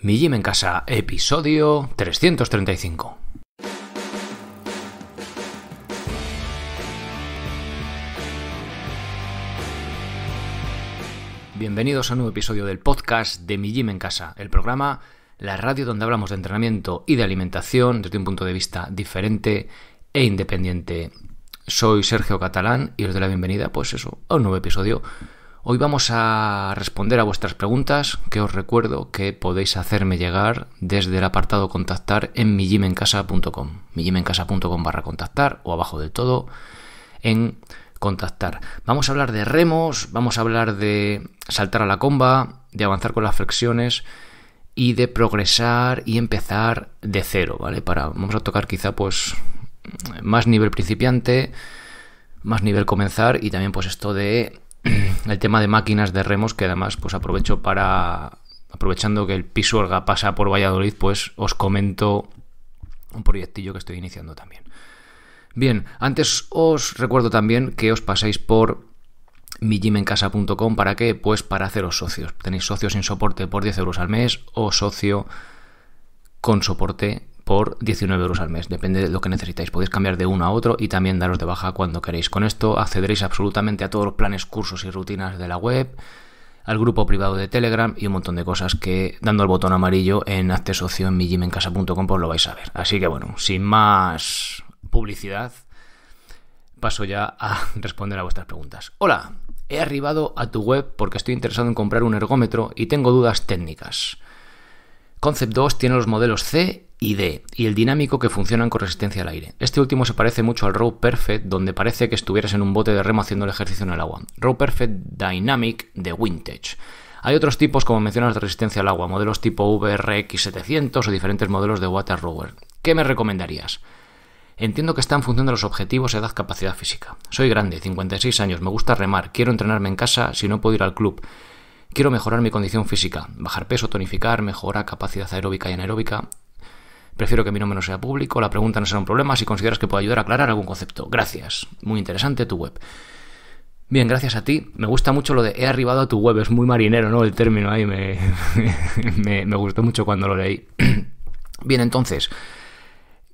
Mi Gym en Casa, episodio 335. Bienvenidos a un nuevo episodio del podcast de Mi Gym en Casa, el programa, la radio donde hablamos de entrenamiento y de alimentación desde un punto de vista diferente e independiente. Soy Sergio Catalán y os doy la bienvenida, pues eso, a un nuevo episodio Hoy vamos a responder a vuestras preguntas, que os recuerdo que podéis hacerme llegar desde el apartado contactar en millimencasa.com, millimencasa.com barra contactar o abajo del todo en contactar. Vamos a hablar de remos, vamos a hablar de saltar a la comba, de avanzar con las flexiones y de progresar y empezar de cero, ¿vale? Para vamos a tocar quizá pues más nivel principiante, más nivel comenzar y también pues esto de el tema de máquinas de remos, que además pues aprovecho para, aprovechando que el Pisuerga pasa por Valladolid, pues os comento un proyectillo que estoy iniciando también. Bien, antes os recuerdo también que os paséis por mijimencasa.com. ¿Para qué? Pues para haceros socios. Tenéis socios sin soporte por 10 euros al mes o socio con soporte por 19 euros al mes, depende de lo que necesitáis. Podéis cambiar de uno a otro y también daros de baja cuando queréis. Con esto accederéis absolutamente a todos los planes, cursos y rutinas de la web, al grupo privado de Telegram y un montón de cosas que dando el botón amarillo en Acceso socio en mijimencasa.com pues lo vais a ver. Así que bueno, sin más publicidad, paso ya a responder a vuestras preguntas. Hola, he arribado a tu web porque estoy interesado en comprar un ergómetro y tengo dudas técnicas. Concept 2 tiene los modelos C y D y el dinámico que funcionan con resistencia al aire. Este último se parece mucho al Row Perfect, donde parece que estuvieras en un bote de remo haciendo el ejercicio en el agua. Row Perfect Dynamic de Vintage. Hay otros tipos, como mencionas, de resistencia al agua, modelos tipo VRX700 o diferentes modelos de water rower. ¿Qué me recomendarías? Entiendo que está en función de los objetivos, edad, capacidad física. Soy grande, 56 años, me gusta remar, quiero entrenarme en casa si no puedo ir al club. Quiero mejorar mi condición física, bajar peso, tonificar, mejorar capacidad aeróbica y anaeróbica. Prefiero que mi nombre no sea público, la pregunta no será un problema si consideras que puedo ayudar a aclarar algún concepto. Gracias. Muy interesante tu web. Bien, gracias a ti. Me gusta mucho lo de he arribado a tu web. Es muy marinero, ¿no? El término ahí me, me, me gustó mucho cuando lo leí. Bien, entonces,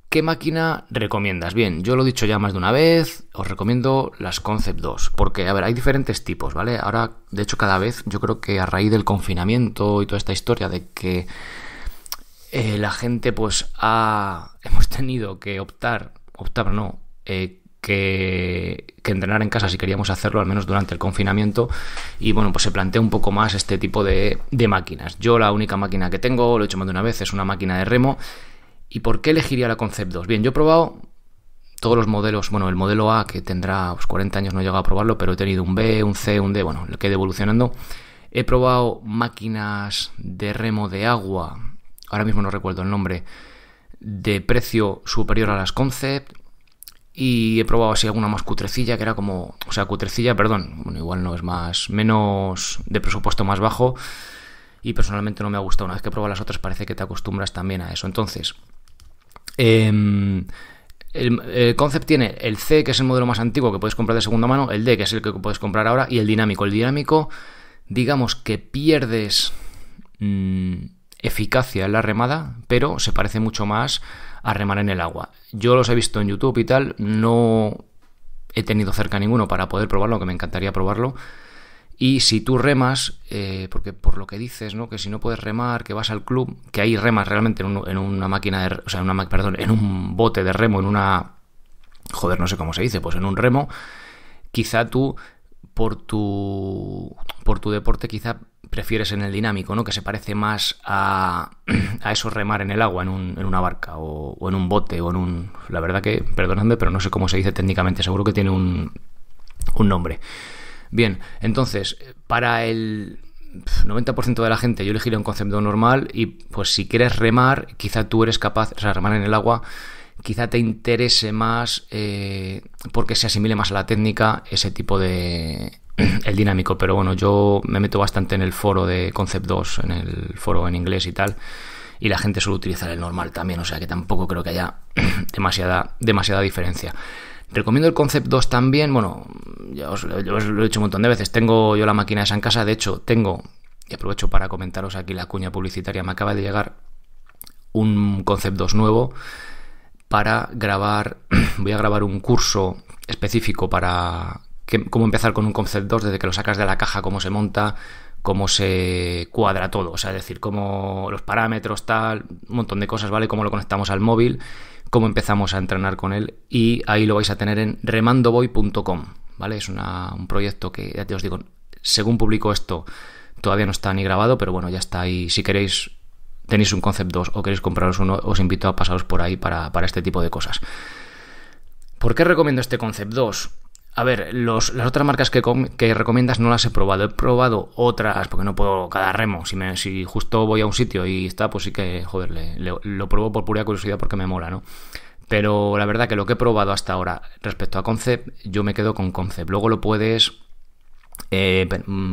¿qué máquina recomiendas? Bien, yo lo he dicho ya más de una vez, os recomiendo las Concept 2, porque, a ver, hay diferentes tipos, ¿vale? Ahora, de hecho, cada vez yo creo que a raíz del confinamiento y toda esta historia de que eh, la gente pues ha, hemos tenido que optar, optar no, eh, que, entrenar en casa si queríamos hacerlo, al menos durante el confinamiento. Y bueno, pues se plantea un poco más este tipo de, máquinas. Yo la única máquina que tengo, lo he hecho más de una vez, es una máquina de remo. ¿Y por qué elegiría la Concept 2? Bien, yo he probado todos los modelos, bueno, el modelo A que tendrá 40 pues, años, no he llegado a probarlo, pero he tenido un B, un C, un D, bueno, lo que evolucionando. He probado máquinas de remo de agua ahora mismo no recuerdo el nombre, de precio superior a las Concept. Y he probado así alguna más cutrecilla, que era como, o sea, cutrecilla, perdón, bueno, igual no es más, menos de presupuesto más bajo. Y personalmente no me ha gustado. Una vez que pruebas las otras, parece que te acostumbras también a eso. Entonces, em, el, concept tiene el C, que es el modelo más antiguo que puedes comprar de segunda mano, el D, que es el que puedes comprar ahora, y el dinámico. El dinámico, digamos que pierdes. Mm, eficacia en la remada, pero se parece mucho más a remar en el agua. Yo los he visto en YouTube y tal, no he tenido cerca ninguno para poder probarlo, que me encantaría probarlo. Y si tú remas, eh, porque por lo que dices, ¿no? Que si no puedes remar, que vas al club, que ahí remas realmente en, una máquina de, o sea, en una, perdón, en un bote de remo, en una, joder, no sé cómo se dice, pues en un remo, quizá tú por tu por tu deporte quizá prefieres en el dinámico, ¿no? Que se parece más a, a eso remar en el agua, en, un, en una barca o, en un bote o en un... La verdad que, perdonadme, pero no sé cómo se dice técnicamente, seguro que tiene un, un nombre. Bien, entonces, para el 90% de la gente yo elegiría un concepto normal y pues si quieres remar, quizá tú eres capaz, de remar en el agua, quizá te interese más eh, porque se asimile más a la técnica ese tipo de el dinámico, pero bueno, yo me meto bastante en el foro de Concept 2, en el foro en inglés y tal, y la gente suele utilizar el normal también, o sea que tampoco creo que haya demasiada, demasiada diferencia. Recomiendo el Concept 2 también, bueno, ya lo he dicho un montón de veces, tengo yo la máquina esa en casa, de hecho tengo, y aprovecho para comentaros aquí la cuña publicitaria, me acaba de llegar un Concept 2 nuevo para grabar, voy a grabar un curso específico para cómo empezar con un concept 2 desde que lo sacas de la caja, cómo se monta, cómo se cuadra todo, o sea, es decir, cómo los parámetros, tal, un montón de cosas, ¿vale? Cómo lo conectamos al móvil, cómo empezamos a entrenar con él y ahí lo vais a tener en remandoboy.com, ¿vale? Es un proyecto que, ya te os digo, según publico esto, todavía no está ni grabado, pero bueno, ya está ahí. Si queréis, tenéis un Concept 2 o queréis compraros uno, os invito a pasaros por ahí para, para este tipo de cosas. ¿Por qué recomiendo este Concept 2? A ver, las otras marcas que, recomiendas no las he probado. He probado otras porque no puedo cada remo. Si, me, si justo voy a un sitio y está, pues sí que, joder, lo pruebo por pura curiosidad porque me mola, ¿no? Pero la verdad que lo que he probado hasta ahora respecto a Concept, yo me quedo con Concept. Luego lo puedes eh,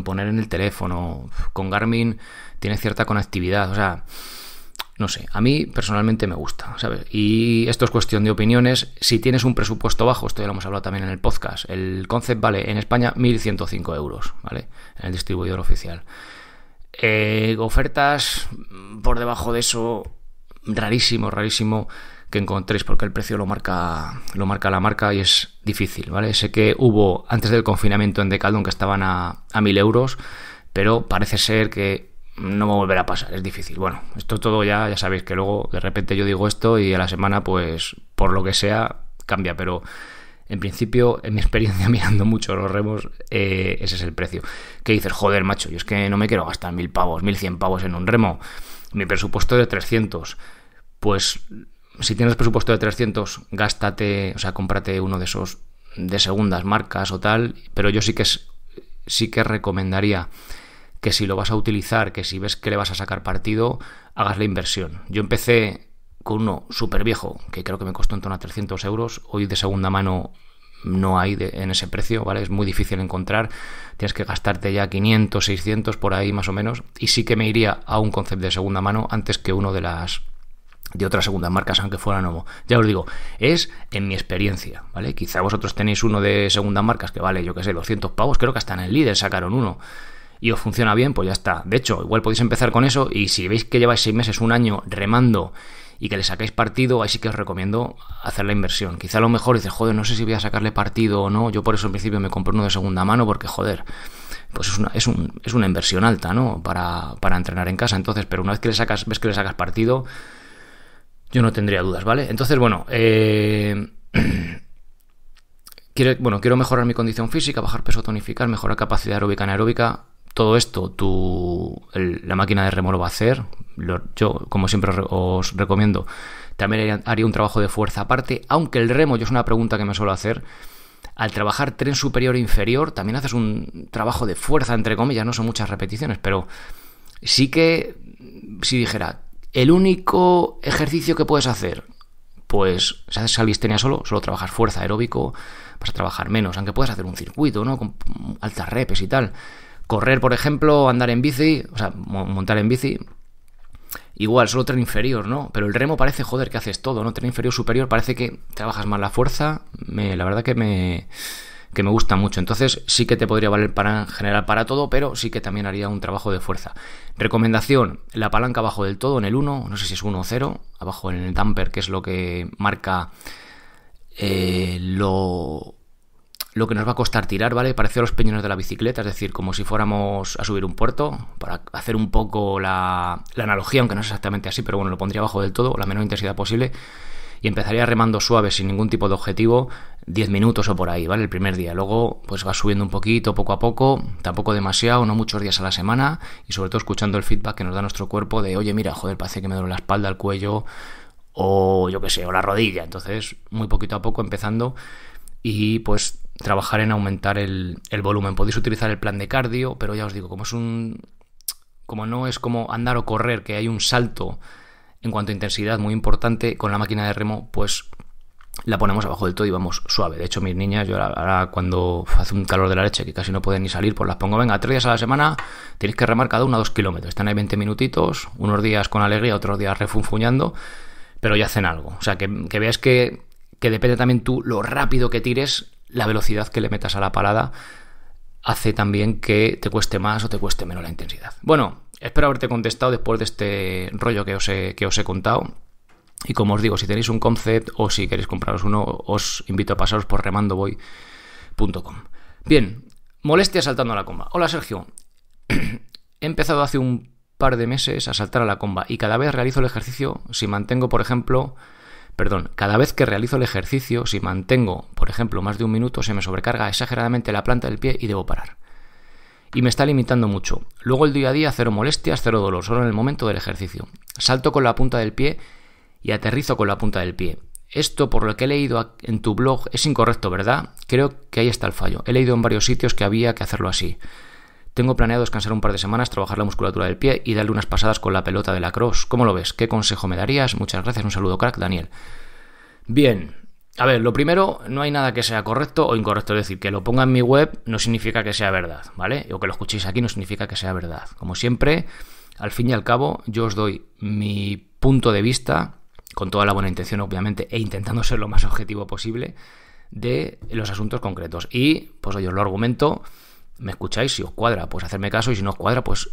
poner en el teléfono. Con Garmin tiene cierta conectividad. O sea, no sé, a mí personalmente me gusta, ¿sabes? Y esto es cuestión de opiniones. Si tienes un presupuesto bajo, esto ya lo hemos hablado también en el podcast, el concept vale en España 1.105 euros, ¿vale? En el distribuidor oficial. Eh, ofertas por debajo de eso, rarísimo, rarísimo que encontréis porque el precio lo marca lo marca la marca y es difícil, ¿vale? Sé que hubo antes del confinamiento en Decathlon que estaban a, a 1000 euros, pero parece ser que no me volverá a pasar, es difícil. Bueno, esto todo ya, ya sabéis que luego de repente yo digo esto y a la semana, pues por lo que sea, cambia, pero en principio, en mi experiencia mirando mucho los remos, eh, ese es el precio. qué dices, joder, macho, yo es que no me quiero gastar mil pavos, mil cien pavos en un remo. Mi presupuesto de 300. Pues si tienes presupuesto de 300, gástate, o sea, cómprate uno de esos de segundas marcas o tal, pero yo sí que, sí que recomendaría que si lo vas a utilizar, que si ves que le vas a sacar partido, hagas la inversión. Yo empecé con uno súper viejo, que creo que me costó en torno a 300 euros. Hoy de segunda mano no hay de, en ese precio, ¿vale? Es muy difícil encontrar. Tienes que gastarte ya 500, 600 por ahí más o menos. Y sí que me iría a un concepto de segunda mano antes que uno de las de otras segundas marcas, aunque fuera nuevo. Ya os digo, es en mi experiencia, ¿vale? Quizá vosotros tenéis uno de segundas marcas que vale, yo qué sé, 200 pavos. Creo que hasta en el líder sacaron uno y os funciona bien, pues ya está. De hecho, igual podéis empezar con eso y si veis que lleváis seis meses, un año remando y que le sacáis partido, ahí sí que os recomiendo hacer la inversión. Quizá a lo mejor dices, joder, no sé si voy a sacarle partido o no. Yo por eso en principio me compré uno de segunda mano porque, joder, pues es una, es, un, inversión alta, ¿no? Para, entrenar en casa. Entonces, pero una vez que le sacas, ves que le sacas partido, yo no tendría dudas, ¿vale? Entonces, bueno, eh, quiero, bueno, quiero mejorar mi condición física, bajar peso, tonificar, mejorar capacidad aeróbica, anaeróbica todo esto tu, la máquina de remo lo va a hacer. yo, como siempre os recomiendo, también haría un trabajo de fuerza aparte, aunque el remo, yo es una pregunta que me suelo hacer, al trabajar tren superior e inferior, también haces un trabajo de fuerza, entre comillas, no son muchas repeticiones, pero sí que, si dijera, el único ejercicio que puedes hacer, pues si haces salistenia solo, solo trabajas fuerza aeróbico, vas a trabajar menos, aunque puedes hacer un circuito, ¿no? Con altas repes y tal correr, por ejemplo, andar en bici, o sea, montar en bici, igual, solo tren inferior, ¿no? Pero el remo parece, joder, que haces todo, ¿no? Tren inferior, superior, parece que trabajas más la fuerza, me, la verdad que me, me gusta mucho. Entonces sí que te podría valer para en general para todo, pero sí que también haría un trabajo de fuerza. Recomendación, la palanca abajo del todo en el 1, no sé si es 1 o 0, abajo en el damper, que es lo que marca eh, lo lo que nos va a costar tirar, ¿vale? Parece a los peñones de la bicicleta, es decir, como si fuéramos a subir un puerto, para hacer un poco la, analogía, aunque no es exactamente así, pero bueno, lo pondría abajo del todo, la menor intensidad posible, y empezaría remando suave, sin ningún tipo de objetivo, 10 minutos o por ahí, ¿vale? El primer día. Luego, pues va subiendo un poquito, poco a poco, tampoco demasiado, no muchos días a la semana, y sobre todo escuchando el feedback que nos da nuestro cuerpo de, oye, mira, joder, parece que me duele la espalda, el cuello, o yo qué sé, o la rodilla. Entonces, muy poquito a poco empezando y pues trabajar en aumentar el, volumen. Podéis utilizar el plan de cardio, pero ya os digo, como es un. como no es como andar o correr, que hay un salto en cuanto a intensidad muy importante, con la máquina de remo, pues la ponemos abajo del todo y vamos suave. De hecho, mis niñas, yo ahora cuando hace un calor de la leche que casi no pueden ni salir, pues las pongo, venga, tres días a la semana tenéis que remar cada uno a dos kilómetros. Están ahí 20 minutitos, unos días con alegría, otros días refunfuñando, pero ya hacen algo. O sea, que, que veas que, que depende también tú lo rápido que tires la velocidad que le metas a la parada hace también que te cueste más o te cueste menos la intensidad. Bueno, espero haberte contestado después de este rollo que os he, que os he contado. Y como os digo, si tenéis un concept o si queréis compraros uno, os invito a pasaros por remandoboy.com Bien, molestia saltando a la comba. Hola Sergio, he empezado hace un par de meses a saltar a la comba y cada vez realizo el ejercicio si mantengo, por ejemplo, perdón, cada vez que realizo el ejercicio, si mantengo, por ejemplo, más de un minuto, se me sobrecarga exageradamente la planta del pie y debo parar. Y me está limitando mucho. Luego el día a día, cero molestias, cero dolor, solo en el momento del ejercicio. Salto con la punta del pie y aterrizo con la punta del pie. Esto, por lo que he leído en tu blog, es incorrecto, ¿verdad? Creo que ahí está el fallo. He leído en varios sitios que había que hacerlo así. Tengo planeado descansar un par de semanas, trabajar la musculatura del pie y darle unas pasadas con la pelota de la cross. ¿Cómo lo ves? ¿Qué consejo me darías? Muchas gracias, un saludo crack, Daniel. Bien, a ver, lo primero, no hay nada que sea correcto o incorrecto. Es decir, que lo ponga en mi web no significa que sea verdad, ¿vale? O que lo escuchéis aquí no significa que sea verdad. Como siempre, al fin y al cabo, yo os doy mi punto de vista, con toda la buena intención, obviamente, e intentando ser lo más objetivo posible, de los asuntos concretos. Y, pues hoy os lo argumento me escucháis, si os cuadra, pues hacerme caso y si no os cuadra, pues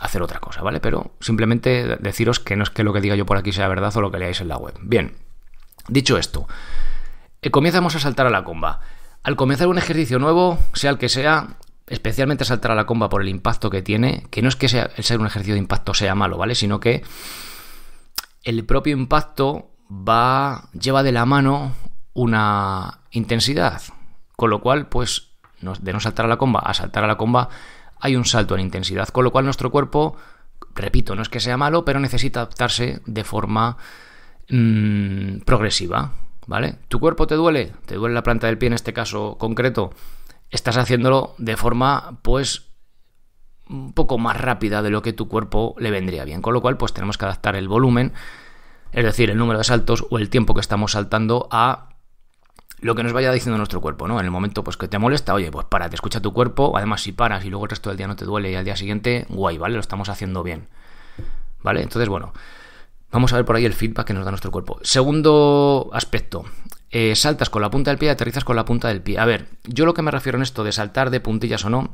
hacer otra cosa, ¿vale? Pero simplemente deciros que no es que lo que diga yo por aquí sea verdad o lo que leáis en la web. Bien, dicho esto, eh, comenzamos a saltar a la comba. Al comenzar un ejercicio nuevo, sea el que sea, especialmente saltar a la comba por el impacto que tiene, que no es que sea, el ser un ejercicio de impacto sea malo, ¿vale? Sino que el propio impacto va, lleva de la mano una intensidad, con lo cual, pues de no saltar a la comba a saltar a la comba, hay un salto en intensidad, con lo cual nuestro cuerpo, repito, no es que sea malo, pero necesita adaptarse de forma mm, progresiva, ¿vale? ¿Tu cuerpo te duele? ¿Te duele la planta del pie en este caso concreto? Estás haciéndolo de forma, pues, un poco más rápida de lo que tu cuerpo le vendría bien, con lo cual, pues tenemos que adaptar el volumen, es decir, el número de saltos o el tiempo que estamos saltando a lo que nos vaya diciendo nuestro cuerpo, ¿no? En el momento pues que te molesta, oye, pues para, te escucha tu cuerpo, además si paras y luego el resto del día no te duele y al día siguiente, guay, ¿vale? Lo estamos haciendo bien. ¿Vale? Entonces, bueno, vamos a ver por ahí el feedback que nos da nuestro cuerpo. Segundo aspecto, eh, saltas con la punta del pie y aterrizas con la punta del pie. A ver, yo lo que me refiero en esto de saltar de puntillas o no,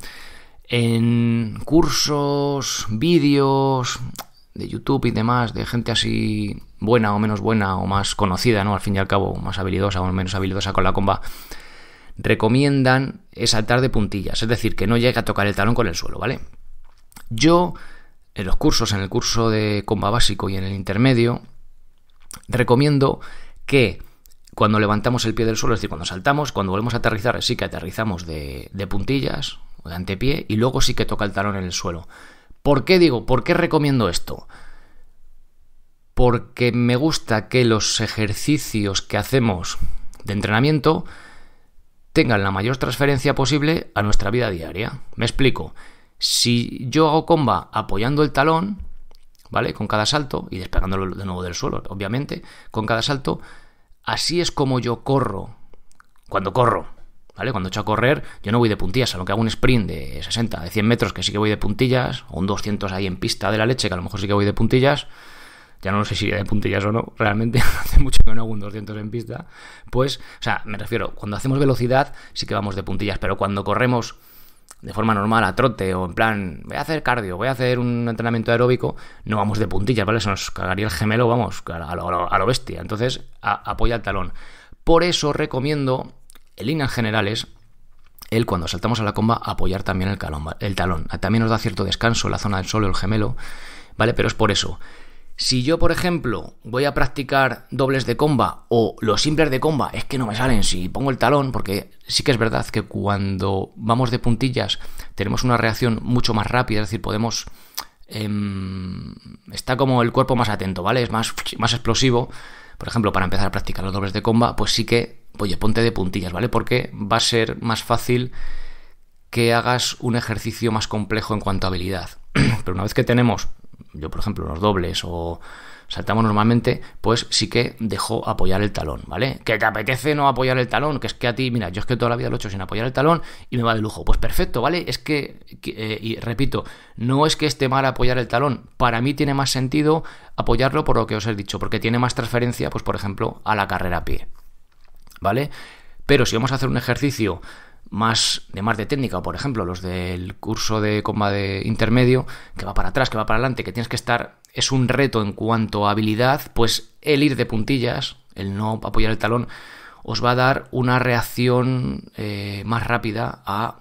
en cursos, vídeos de YouTube y demás, de gente así buena o menos buena o más conocida, ¿no? Al fin y al cabo, más habilidosa o menos habilidosa con la comba, recomiendan es saltar de puntillas, es decir, que no llegue a tocar el talón con el suelo, ¿vale? Yo, en los cursos, en el curso de comba básico y en el intermedio, recomiendo que cuando levantamos el pie del suelo, es decir, cuando saltamos, cuando volvemos a aterrizar, sí que aterrizamos de, de puntillas o de antepié y luego sí que toca el talón en el suelo. ¿Por qué digo? ¿Por qué recomiendo esto? porque me gusta que los ejercicios que hacemos de entrenamiento tengan la mayor transferencia posible a nuestra vida diaria. Me explico. Si yo hago comba apoyando el talón, ¿vale? Con cada salto y despegándolo de nuevo del suelo, obviamente, con cada salto, así es como yo corro. Cuando corro, ¿vale? Cuando echo a correr, yo no voy de puntillas, a lo que hago un sprint de 60, de 100 metros, que sí que voy de puntillas, o un 200 ahí en pista de la leche, que a lo mejor sí que voy de puntillas, ya no sé si de puntillas o no, realmente hace mucho que no hago un 200 en pista, pues, o sea, me refiero, cuando hacemos velocidad sí que vamos de puntillas, pero cuando corremos de forma normal a trote o en plan, voy a hacer cardio, voy a hacer un entrenamiento aeróbico, no vamos de puntillas, ¿vale? Se nos cagaría el gemelo, vamos, a lo, bestia. Entonces, apoya el talón. Por eso recomiendo, en líneas generales, el cuando saltamos a la comba apoyar también el, talón. También nos da cierto descanso la zona del suelo el gemelo, ¿vale? Pero es por eso. Si yo, por ejemplo, voy a practicar dobles de comba o los simples de comba, es que no me salen si pongo el talón, porque sí que es verdad que cuando vamos de puntillas tenemos una reacción mucho más rápida, es decir, podemos... Em, está como el cuerpo más atento, ¿vale? Es más, más explosivo. Por ejemplo, para empezar a practicar los dobles de comba, pues sí que, oye, ponte de puntillas, ¿vale? Porque va a ser más fácil que hagas un ejercicio más complejo en cuanto a habilidad. Pero una vez que tenemos yo por ejemplo, los dobles o saltamos normalmente, pues sí que dejo apoyar el talón, ¿vale? Que te apetece no apoyar el talón, que es que a ti, mira, yo es que toda la vida lo he hecho sin apoyar el talón y me va de lujo. Pues perfecto, ¿vale? Es que, eh, y repito, no es que esté mal apoyar el talón, para mí tiene más sentido apoyarlo por lo que os he dicho, porque tiene más transferencia, pues por ejemplo, a la carrera a pie, ¿vale? Pero si vamos a hacer un ejercicio más de más de técnica, por ejemplo, los del curso de de intermedio, que va para atrás, que va para adelante, que tienes que estar, es un reto en cuanto a habilidad, pues el ir de puntillas, el no apoyar el talón, os va a dar una reacción eh, más rápida a,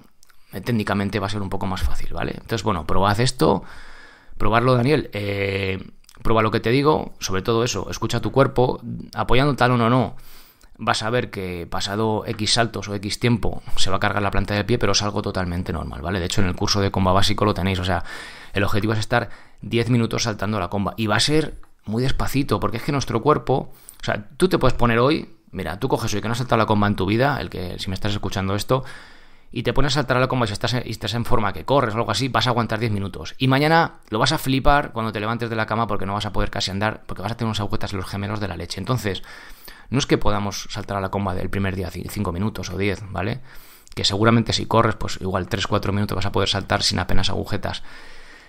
eh, técnicamente va a ser un poco más fácil, ¿vale? Entonces, bueno, probad esto, probarlo, Daniel. Eh, prueba lo que te digo, sobre todo eso, escucha tu cuerpo, apoyando el talón o no vas a ver que pasado X saltos o X tiempo se va a cargar la planta del pie, pero es algo totalmente normal, ¿vale? De hecho, en el curso de comba básico lo tenéis, o sea, el objetivo es estar 10 minutos saltando la comba y va a ser muy despacito, porque es que nuestro cuerpo, o sea, tú te puedes poner hoy, mira, tú coges hoy que no has saltado la comba en tu vida, el que si me estás escuchando esto, y te pones a saltar a la comba si estás, en, estás en forma que corres o algo así, vas a aguantar 10 minutos. Y mañana lo vas a flipar cuando te levantes de la cama porque no vas a poder casi andar, porque vas a tener unas agujetas en los gemelos de la leche. Entonces, no es que podamos saltar a la comba del primer día 5 minutos o 10, ¿vale? Que seguramente si corres, pues igual 3-4 minutos vas a poder saltar sin apenas agujetas.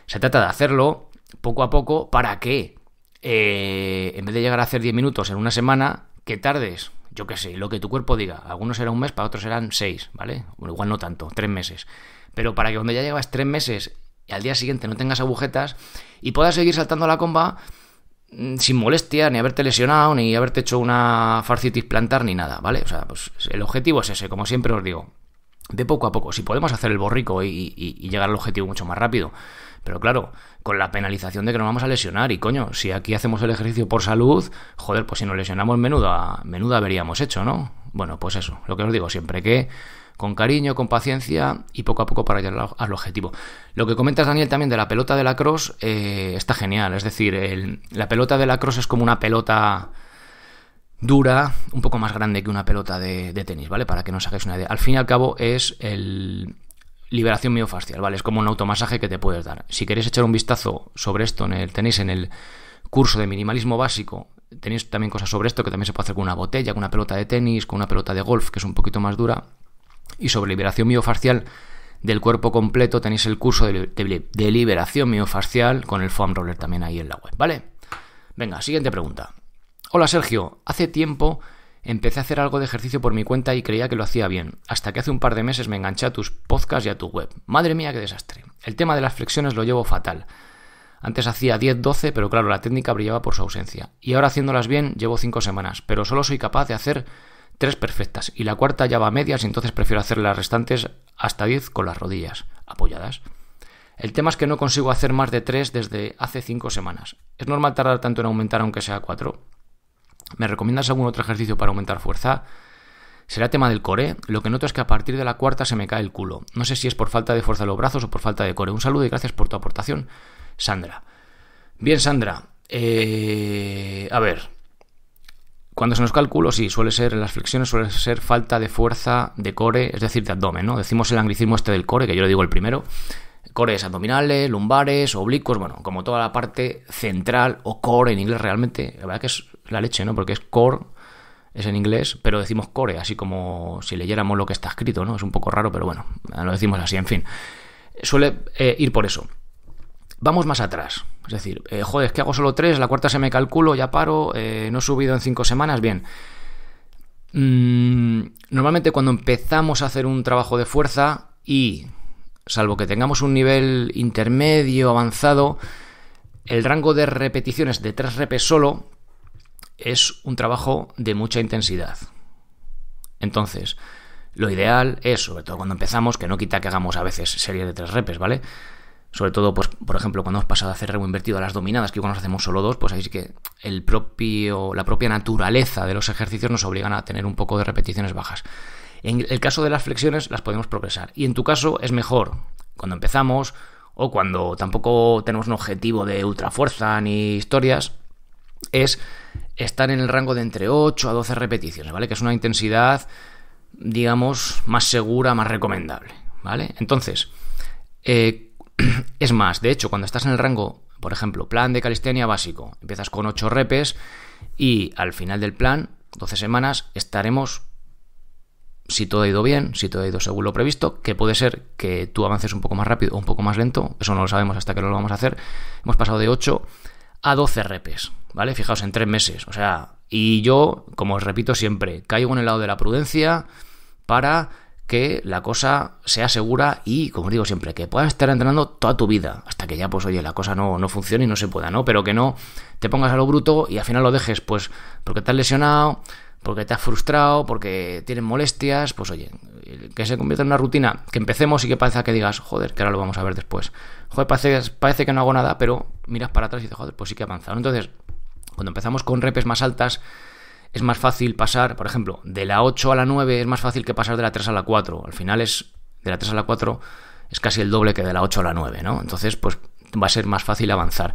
Se trata de hacerlo poco a poco para que, eh, en vez de llegar a hacer 10 minutos en una semana, que tardes, yo qué sé, lo que tu cuerpo diga. Algunos será un mes, para otros serán 6, ¿vale? igual no tanto, 3 meses. Pero para que cuando ya llevas 3 meses y al día siguiente no tengas agujetas y puedas seguir saltando a la comba Mm, sin molestia, ni haberte lesionado, ni haberte hecho una farcitis plantar, ni nada, ¿vale? O sea, pues el objetivo es ese, como siempre os digo. De poco a poco, si podemos hacer el borrico y, y llegar al objetivo mucho más rápido. Pero claro, con la penalización de que nos vamos a lesionar, y coño, si aquí hacemos el ejercicio por salud, joder, pues si nos lesionamos menuda, menuda habríamos hecho, ¿no? Bueno, pues eso, lo que os digo siempre, que con cariño, con paciencia y poco a poco para llegar al objetivo. Lo que comentas, Daniel, también de la pelota de la cross eh, está genial. Es decir, la pelota de la cross es como una pelota dura, un poco más grande que una pelota de, tenis, ¿vale? Para que no hagáis una idea. Al fin y al cabo es el, liberación miofascial, ¿vale? Es como un automasaje que te puedes dar. Si queréis echar un vistazo sobre esto, en el, tenéis en el curso de minimalismo básico, tenéis también cosas sobre esto que también se puede hacer con una botella, con una pelota de tenis, con una pelota de golf, que es un poquito más dura. Y sobre liberación miofascial del cuerpo completo tenéis el curso de, liberación miofascial con el foam roller también ahí en la web, ¿vale? Venga, siguiente pregunta. Hola Sergio, hace tiempo empecé a hacer algo de ejercicio por mi cuenta y creía que lo hacía bien, hasta que hace un par de meses me enganché a tus podcasts y a tu web. Madre mía, qué desastre. El tema de las flexiones lo llevo fatal. Antes hacía 10-12, pero claro, la técnica brillaba por su ausencia. Y ahora haciéndolas bien llevo 5 semanas, pero solo soy capaz de hacer tres perfectas y la cuarta ya va a medias y entonces prefiero hacer las restantes hasta 10 con las rodillas apoyadas. El tema es que no consigo hacer más de tres desde hace cinco semanas. ¿Es normal tardar tanto en aumentar aunque sea 4? ¿Me recomiendas algún otro ejercicio para aumentar fuerza? Será tema del core. Lo que noto es que a partir de la cuarta se me cae el culo. No sé si es por falta de fuerza de los brazos o por falta de core. Un saludo y gracias por tu aportación, Sandra. Bien, Sandra. Eh, a ver, cuando se nos cálculo, sí, suele ser, las flexiones suele ser falta de fuerza de core, es decir, de abdomen, ¿no? Decimos el anglicismo este del core, que yo le digo el primero. Cores abdominales, lumbares, oblicuos, bueno, como toda la parte central o core en inglés realmente, la verdad que es la leche, ¿no? Porque es core, es en inglés, pero decimos core, así como si leyéramos lo que está escrito, ¿no? Es un poco raro, pero bueno, lo decimos así, en fin. Suele eh, ir por eso vamos más atrás. Es decir, eh, joder, es que hago solo tres, la cuarta se me calculo, ya paro, eh, no he subido en cinco semanas, bien. Mm, normalmente cuando empezamos a hacer un trabajo de fuerza y, salvo que tengamos un nivel intermedio, avanzado, el rango de repeticiones de tres repes solo es un trabajo de mucha intensidad. Entonces, lo ideal es, sobre todo cuando empezamos, que no quita que hagamos a veces series de tres repes, ¿vale? sobre todo, pues, por ejemplo, cuando hemos pasado a hacer remo invertido a las dominadas, que cuando hacemos solo dos, pues ahí sí que el propio, la propia naturaleza de los ejercicios nos obligan a tener un poco de repeticiones bajas. En el caso de las flexiones las podemos progresar. Y en tu caso es mejor cuando empezamos o cuando tampoco tenemos un objetivo de ultra fuerza ni historias, es estar en el rango de entre 8 a 12 repeticiones, ¿vale? Que es una intensidad, digamos, más segura, más recomendable, ¿vale? Entonces, eh, Es más, de hecho, cuando estás en el rango, por ejemplo, plan de calistenia básico, empiezas con 8 repes y al final del plan, 12 semanas, estaremos, si todo ha ido bien, si todo ha ido según lo previsto, que puede ser que tú avances un poco más rápido o un poco más lento, eso no lo sabemos hasta que lo vamos a hacer, hemos pasado de 8 a 12 repes, ¿vale? Fijaos, en 3 meses, o sea, y yo, como os repito siempre, caigo en el lado de la prudencia para que la cosa sea segura y, como digo siempre, que puedas estar entrenando toda tu vida, hasta que ya, pues oye, la cosa no, no funcione y no se pueda, ¿no? Pero que no te pongas a lo bruto y al final lo dejes, pues, porque te has lesionado, porque te has frustrado, porque tienes molestias, pues oye, que se convierta en una rutina, que empecemos y que parezca que digas, joder, que ahora lo vamos a ver después. Joder, parece, parece que no hago nada, pero miras para atrás y dices, joder, pues sí que he avanzado. Entonces, cuando empezamos con repes más altas, es más fácil pasar, por ejemplo, de la 8 a la 9 es más fácil que pasar de la 3 a la 4. Al final es, de la 3 a la 4 es casi el doble que de la 8 a la 9, ¿no? Entonces, pues va a ser más fácil avanzar.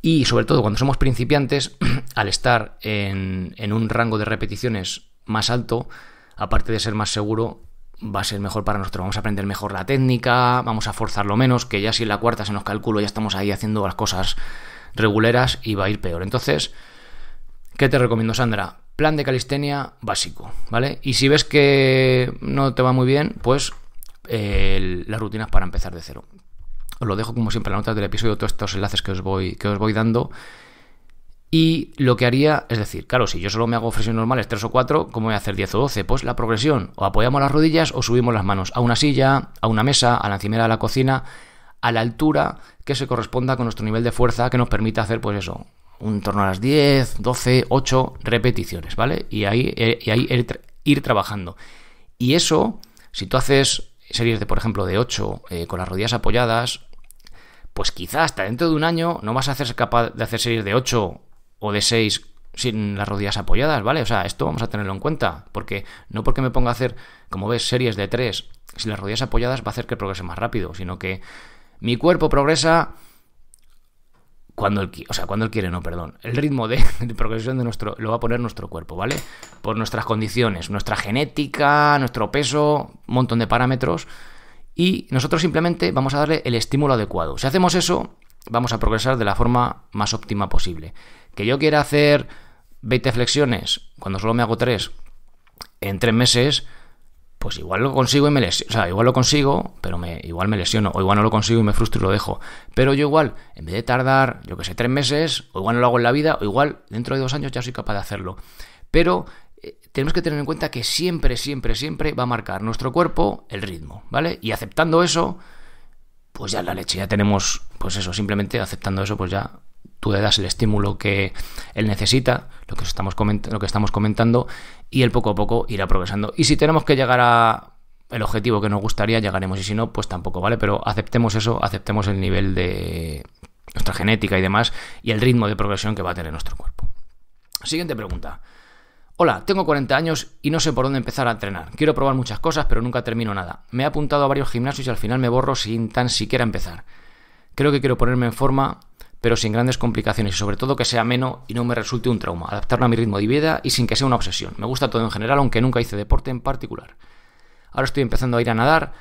Y sobre todo cuando somos principiantes, al estar en, un rango de repeticiones más alto, aparte de ser más seguro, va a ser mejor para nosotros. Vamos a aprender mejor la técnica, vamos a forzarlo menos, que ya si en la cuarta se nos calcula ya estamos ahí haciendo las cosas reguleras y va a ir peor. Entonces, ¿Qué te recomiendo, Sandra? Plan de calistenia básico, ¿vale? Y si ves que no te va muy bien, pues eh, las rutinas para empezar de cero. Os lo dejo como siempre en la nota del episodio, todos estos enlaces que os voy, que os voy dando. Y lo que haría, es decir, claro, si yo solo me hago flexiones normales 3 o 4, ¿cómo voy a hacer 10 o 12? Pues la progresión, o apoyamos las rodillas o subimos las manos a una silla, a una mesa, a la encimera de la cocina, a la altura que se corresponda con nuestro nivel de fuerza que nos permita hacer, pues eso, un torno a las 10, 12, 8 repeticiones, ¿vale? Y ahí, eh, ahí ir, trabajando. Y eso, si tú haces series de, por ejemplo, de 8 eh, con las rodillas apoyadas, pues quizás hasta dentro de un año no vas a ser capaz de hacer series de 8 o de 6 sin las rodillas apoyadas, ¿vale? O sea, esto vamos a tenerlo en cuenta, porque no porque me ponga a hacer, como ves, series de 3 sin las rodillas apoyadas va a hacer que progrese más rápido, sino que mi cuerpo progresa cuando él, o sea, cuando él quiere, no, perdón. El ritmo de, progresión de nuestro lo va a poner nuestro cuerpo, ¿vale? Por nuestras condiciones, nuestra genética, nuestro peso, un montón de parámetros. Y nosotros simplemente vamos a darle el estímulo adecuado. Si hacemos eso, vamos a progresar de la forma más óptima posible. Que yo quiera hacer 20 flexiones cuando solo me hago 3 en 3 meses, pues igual lo consigo y me lesiono. O sea, igual lo consigo, pero me, igual me lesiono. O igual no lo consigo y me frustro y lo dejo. Pero yo igual, en vez de tardar, yo que sé, tres meses, o igual no lo hago en la vida, o igual dentro de dos años ya soy capaz de hacerlo. Pero eh, tenemos que tener en cuenta que siempre, siempre, siempre va a marcar nuestro cuerpo el ritmo, ¿vale? Y aceptando eso, pues ya la leche, ya tenemos, pues eso, simplemente aceptando eso, pues ya tú le das el estímulo que él necesita, lo que estamos, lo que estamos comentando, y él poco a poco irá progresando. Y si tenemos que llegar a el objetivo que nos gustaría, llegaremos, y si no, pues tampoco, ¿vale? Pero aceptemos eso, aceptemos el nivel de nuestra genética y demás, y el ritmo de progresión que va a tener nuestro cuerpo. Siguiente pregunta. Hola, tengo 40 años y no sé por dónde empezar a entrenar. Quiero probar muchas cosas, pero nunca termino nada. Me he apuntado a varios gimnasios y al final me borro sin tan siquiera empezar. Creo que quiero ponerme en forma pero sin grandes complicaciones y sobre todo que sea ameno y no me resulte un trauma. Adaptarlo a mi ritmo de vida y sin que sea una obsesión. Me gusta todo en general, aunque nunca hice deporte en particular. Ahora estoy empezando a ir a nadar,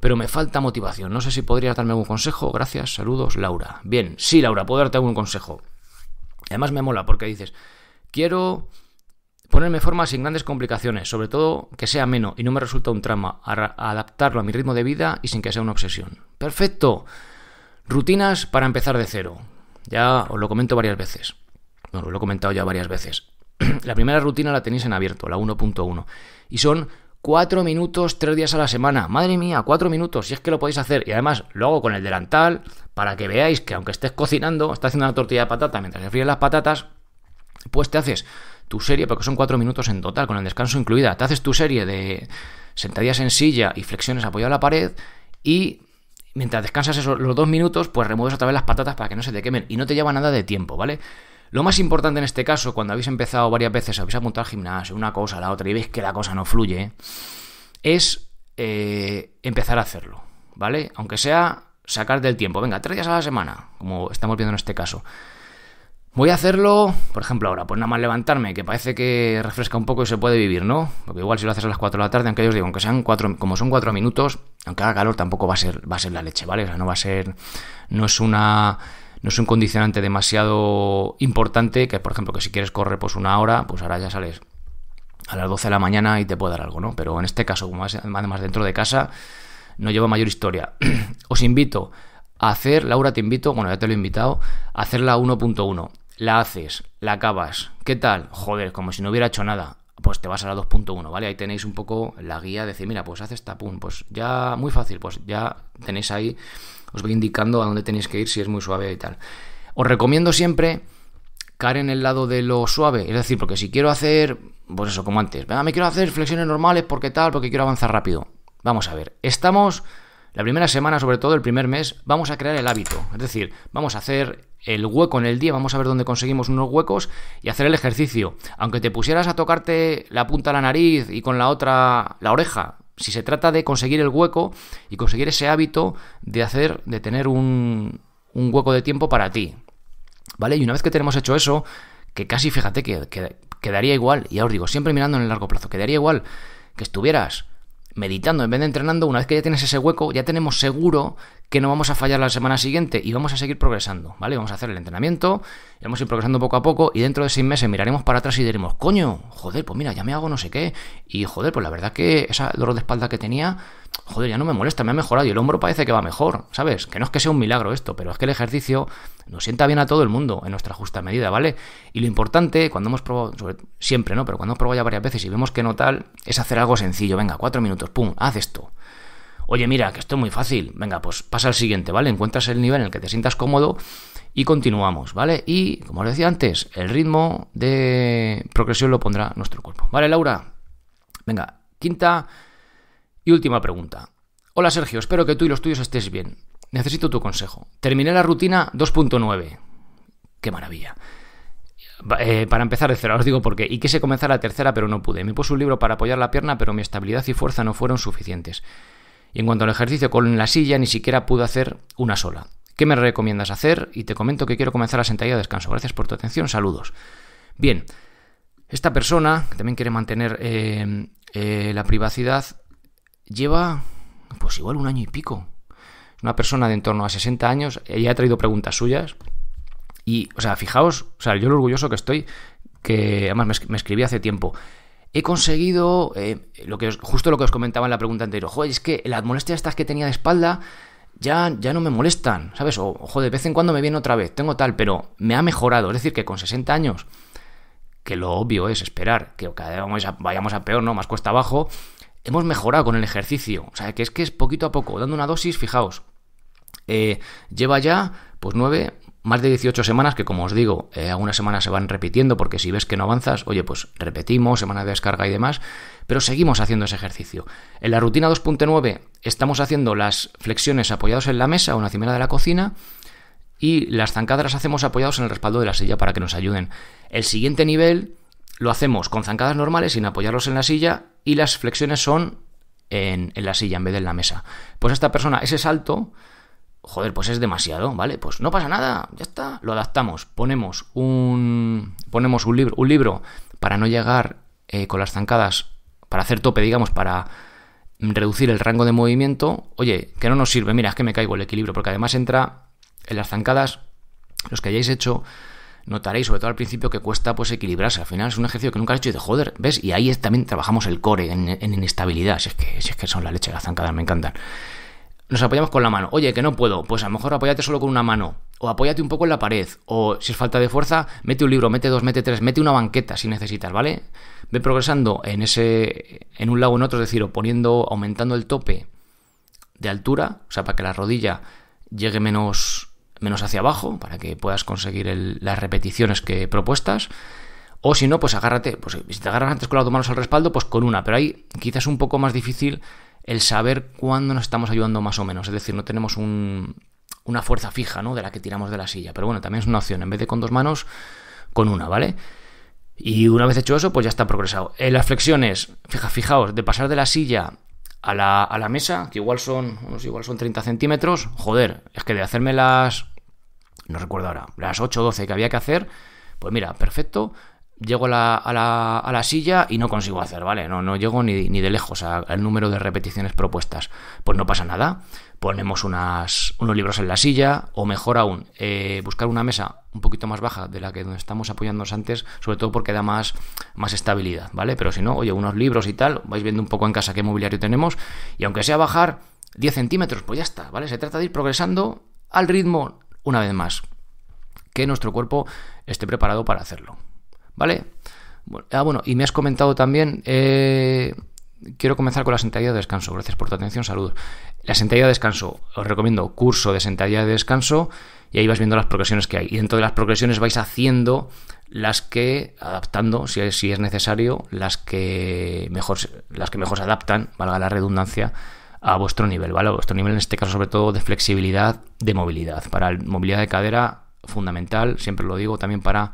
pero me falta motivación. No sé si podrías darme algún consejo. Gracias, saludos, Laura. Bien, sí, Laura, puedo darte algún consejo. Además me mola porque dices, quiero ponerme forma sin grandes complicaciones, sobre todo que sea ameno y no me resulte un trauma, adaptarlo a mi ritmo de vida y sin que sea una obsesión. Perfecto. Rutinas para empezar de cero. Ya os lo comento varias veces. Bueno, os lo he comentado ya varias veces. la primera rutina la tenéis en abierto, la 1.1. Y son 4 minutos 3 días a la semana. Madre mía, 4 minutos, si es que lo podéis hacer. Y además lo hago con el delantal para que veáis que aunque estés cocinando, estás haciendo una tortilla de patata mientras se fríen las patatas, pues te haces tu serie, porque son 4 minutos en total, con el descanso incluida. Te haces tu serie de sentadillas en silla y flexiones apoyado a la pared y mientras descansas esos, los dos minutos, pues remueves otra vez las patatas para que no se te quemen y no te lleva nada de tiempo, ¿vale? Lo más importante en este caso, cuando habéis empezado varias veces, habéis apuntado al gimnasio, una cosa, la otra, y veis que la cosa no fluye, es eh, empezar a hacerlo, ¿vale? Aunque sea sacar del tiempo, venga, tres días a la semana, como estamos viendo en este caso. Voy a hacerlo, por ejemplo, ahora, pues nada más levantarme, que parece que refresca un poco y se puede vivir, ¿no? Porque igual si lo haces a las 4 de la tarde, aunque yo os digo, aunque sean cuatro, como son cuatro minutos, aunque haga calor tampoco va a ser, va a ser la leche, ¿vale? O sea, no va a ser, no es una, no es un condicionante demasiado importante que, por ejemplo, que si quieres correr pues una hora, pues ahora ya sales a las 12 de la mañana y te puede dar algo, ¿no? Pero en este caso, además dentro de casa, no lleva mayor historia. Os invito a hacer, Laura, te invito, bueno, ya te lo he invitado, a hacer la 1.1. La haces, la acabas. ¿Qué tal? Joder, como si no hubiera hecho nada pues te vas a la 2.1, ¿vale? Ahí tenéis un poco la guía de decir, mira, pues haz esta, pues ya, muy fácil, pues ya tenéis ahí, os voy indicando a dónde tenéis que ir si es muy suave y tal. Os recomiendo siempre caer en el lado de lo suave, es decir, porque si quiero hacer, pues eso, como antes, me quiero hacer flexiones normales porque tal, porque quiero avanzar rápido. Vamos a ver, estamos, la primera semana, sobre todo el primer mes, vamos a crear el hábito, es decir, vamos a hacer el hueco en el día, vamos a ver dónde conseguimos unos huecos y hacer el ejercicio. Aunque te pusieras a tocarte la punta de la nariz y con la otra la oreja, si se trata de conseguir el hueco y conseguir ese hábito de hacer, de tener un, un hueco de tiempo para ti. ¿Vale? Y una vez que tenemos hecho eso, que casi fíjate que, quedaría igual, ya os digo, siempre mirando en el largo plazo, quedaría igual que estuvieras meditando en vez de entrenando, una vez que ya tienes ese hueco, ya tenemos seguro que no vamos a fallar la semana siguiente y vamos a seguir progresando, ¿vale? Vamos a hacer el entrenamiento, vamos a ir progresando poco a poco y dentro de seis meses miraremos para atrás y diremos, coño, joder, pues mira, ya me hago no sé qué y joder, pues la verdad que esa dolor de espalda que tenía, joder, ya no me molesta, me ha mejorado y el hombro parece que va mejor, ¿sabes? Que no es que sea un milagro esto, pero es que el ejercicio nos sienta bien a todo el mundo en nuestra justa medida, ¿vale? Y lo importante, cuando hemos probado, siempre, ¿no? Pero cuando hemos probado ya varias veces y vemos que no tal, es hacer algo sencillo, venga, cuatro minutos, pum, haz esto oye, mira, que esto es muy fácil, venga, pues pasa al siguiente, ¿vale? Encuentras el nivel en el que te sientas cómodo y continuamos, ¿vale? Y, como os decía antes, el ritmo de progresión lo pondrá nuestro cuerpo. ¿Vale, Laura? Venga, quinta y última pregunta. Hola Sergio, espero que tú y los tuyos estés bien. Necesito tu consejo. Terminé la rutina 2.9. Qué maravilla. Eh, para empezar de cero, os digo por qué. Y quise comenzar la tercera, pero no pude. Me puse un libro para apoyar la pierna, pero mi estabilidad y fuerza no fueron suficientes. Y en cuanto al ejercicio con la silla, ni siquiera pude hacer una sola. ¿Qué me recomiendas hacer? Y te comento que quiero comenzar la sentadilla de descanso. Gracias por tu atención, saludos. Bien, esta persona, que también quiere mantener eh, eh, la privacidad, lleva pues igual un año y pico. una persona de en torno a 60 años, ella ha traído preguntas suyas. Y, o sea, fijaos, o sea, yo lo orgulloso que estoy, que además me escribí hace tiempo he conseguido, eh, lo que justo lo que os comentaba en la pregunta anterior, joder, es que las molestias estas que tenía de espalda ya, ya no me molestan, ¿sabes? O, joder, de vez en cuando me viene otra vez, tengo tal, pero me ha mejorado. Es decir, que con 60 años, que lo obvio es esperar que cada vez vayamos a peor, ¿no? Más cuesta abajo, hemos mejorado con el ejercicio. O sea, que es que es poquito a poco, dando una dosis, fijaos, eh, lleva ya, pues nueve más de 18 semanas, que como os digo, eh, algunas semanas se van repitiendo porque si ves que no avanzas, oye, pues repetimos, semana de descarga y demás, pero seguimos haciendo ese ejercicio. En la rutina 2.9 estamos haciendo las flexiones apoyados en la mesa o en la cimera de la cocina y las zancadas las hacemos apoyados en el respaldo de la silla para que nos ayuden. El siguiente nivel lo hacemos con zancadas normales sin apoyarlos en la silla y las flexiones son en, en la silla en vez de en la mesa. Pues esta persona ese salto joder, pues es demasiado, ¿vale? Pues no pasa nada, ya está, lo adaptamos, ponemos un, ponemos un, libro, un libro para no llegar eh, con las zancadas, para hacer tope, digamos, para reducir el rango de movimiento, oye, que no nos sirve, mira, es que me caigo el equilibrio, porque además entra en las zancadas, los que hayáis hecho, notaréis, sobre todo al principio, que cuesta pues equilibrarse. Al final es un ejercicio que nunca has hecho y de joder, ¿ves? Y ahí también trabajamos el core en, inestabilidad. es, que, si es que son la leche, las zancadas me encantan nos apoyamos con la mano. Oye, que no puedo, pues a lo mejor apóyate solo con una mano. O apóyate un poco en la pared. O si es falta de fuerza, mete un libro, mete dos, mete tres, mete una banqueta si necesitas, ¿vale? Ve progresando en ese. en un lado o en otro, es decir, o poniendo, aumentando el tope de altura, o sea, para que la rodilla llegue menos, menos hacia abajo, para que puedas conseguir las repeticiones que propuestas. O si no, pues agárrate. Pues si te agarras antes con las dos manos al respaldo, pues con una. Pero ahí quizás un poco más difícil el saber cuándo nos estamos ayudando más o menos. Es decir, no tenemos una fuerza fija, ¿no? De la que tiramos de la silla. Pero bueno, también es una opción. En vez de con dos manos, con una, ¿vale? Y una vez hecho eso, pues ya está progresado. En eh, las flexiones, fija, fijaos, de pasar de la silla a la, a la mesa, que igual son, unos igual son 30 centímetros, joder, es que de hacerme las, no recuerdo ahora, las 8 o 12 que había que hacer, pues mira, perfecto, llego a la, silla y no consigo hacer, ¿vale? No, llego ni, de lejos al número de repeticiones propuestas. Pues no pasa nada. Ponemos unos libros en la silla, o mejor aún, eh, buscar una mesa un poquito más baja de la que donde estamos apoyándonos antes, sobre todo porque da más, más estabilidad, ¿vale? Pero si no, oye, unos libros y tal, vais viendo un poco en casa qué mobiliario tenemos, y aunque sea bajar 10 centímetros, pues ya está, ¿vale? Se trata de ir progresando al ritmo, una vez más, que nuestro cuerpo esté preparado para hacerlo. ¿Vale? ah, bueno, y me has comentado también. Eh, quiero comenzar con la sentadilla de descanso. Gracias por tu atención, saludos. La sentadilla de descanso, os recomiendo curso de sentadilla de descanso y ahí vas viendo las progresiones que hay. Y dentro de las progresiones vais haciendo las que, adaptando, si es, si es necesario, las que, mejor, las que mejor se adaptan, valga la redundancia, a vuestro nivel, ¿vale? A vuestro nivel en este caso sobre todo de flexibilidad, de movilidad. Para movilidad de cadera fundamental, siempre lo digo, también para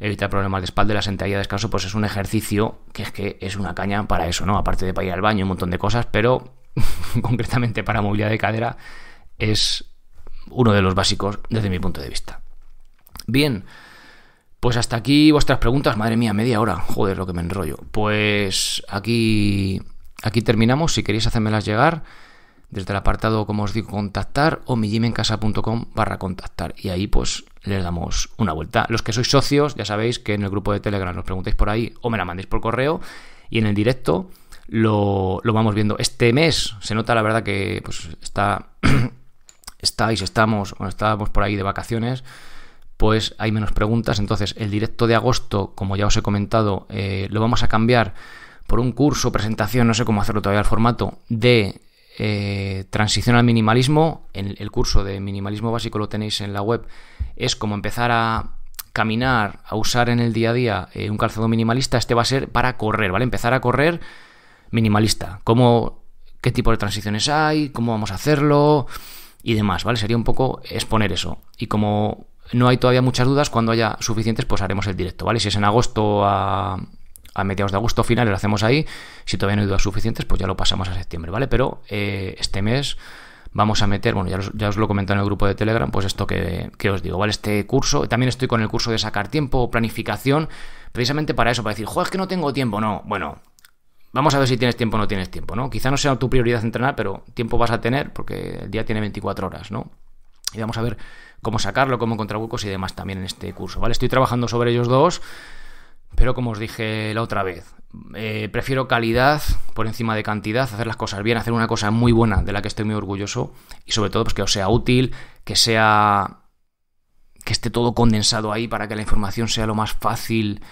evitar problemas de espalda y la sentadilla de descanso, pues es un ejercicio que es que es una caña para eso, ¿no? Aparte de para ir al baño, un montón de cosas, pero concretamente para movilidad de cadera es uno de los básicos desde mi punto de vista. Bien, pues hasta aquí vuestras preguntas. Madre mía, media hora. Joder, lo que me enrollo. Pues aquí, aquí terminamos. Si queréis hacérmelas llegar desde el apartado, como os digo, contactar o migimencasa.com barra contactar. Y ahí pues les damos una vuelta. Los que sois socios, ya sabéis que en el grupo de Telegram nos preguntéis por ahí o me la mandéis por correo y en el directo lo, vamos viendo. Este mes se nota la verdad que pues está, estáis, estamos, o estábamos por ahí de vacaciones pues hay menos preguntas. Entonces, el directo de agosto, como ya os he comentado, eh, lo vamos a cambiar por un curso, presentación, no sé cómo hacerlo todavía el formato, de eh, transición al minimalismo, en el curso de minimalismo básico lo tenéis en la web, es como empezar a caminar, a usar en el día a día eh, un calzado minimalista, este va a ser para correr, ¿vale? Empezar a correr minimalista. ¿Cómo, ¿Qué tipo de transiciones hay? ¿Cómo vamos a hacerlo? Y demás, ¿vale? Sería un poco exponer eso. Y como no hay todavía muchas dudas, cuando haya suficientes, pues haremos el directo, ¿vale? Si es en agosto a, a mediados de agosto final, lo hacemos ahí. Si todavía no hay dudas suficientes, pues ya lo pasamos a septiembre, ¿vale? Pero eh, este mes vamos a meter, bueno, ya os, lo he lo en el grupo de Telegram, pues esto que, que, os digo, ¿vale? Este curso, también estoy con el curso de sacar tiempo, planificación, precisamente para eso, para decir, joder, es que no tengo tiempo, no, bueno. Vamos a ver si tienes tiempo o no tienes tiempo, ¿no? Quizá no sea tu prioridad entrenar, pero tiempo vas a tener porque el día tiene 24 horas, ¿no? Y vamos a ver cómo sacarlo, cómo encontrar huecos y demás también en este curso, ¿vale? Estoy trabajando sobre ellos dos. Pero como os dije la otra vez, eh, prefiero calidad por encima de cantidad, hacer las cosas bien, hacer una cosa muy buena de la que estoy muy orgulloso y sobre todo pues, que os sea útil, que sea que esté todo condensado ahí para que la información sea lo más fácil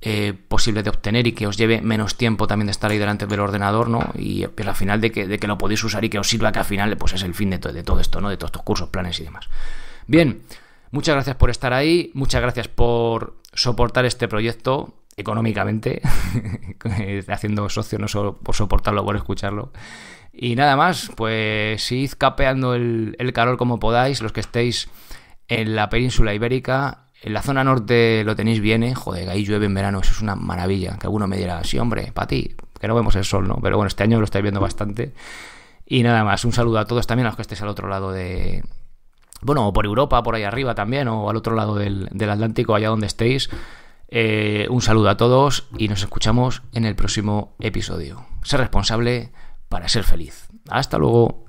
eh, posible de obtener y que os lleve menos tiempo también de estar ahí delante del ordenador, ¿no? Y al final de que, lo podéis usar y que os sirva, que al final pues es el fin de, de todo esto, ¿no? De todos estos cursos, planes y demás. Bien, Muchas gracias por estar ahí, muchas gracias por soportar este proyecto económicamente, haciendo socio no solo por soportarlo, por escucharlo. Y nada más, pues si capeando el, calor como podáis, los que estéis en la península ibérica, en la zona norte lo tenéis bien, ¿eh? joder, ahí llueve en verano, eso es una maravilla. Que alguno me dirá, sí, hombre, para ti, que no vemos el sol, ¿no? Pero bueno, este año lo estáis viendo bastante. Y nada más, un saludo a todos también a los que estéis al otro lado de, bueno, o por Europa, por ahí arriba también, o al otro lado del, Atlántico, allá donde estéis. Eh, un saludo a todos y nos escuchamos en el próximo episodio. Ser responsable para ser feliz. Hasta luego.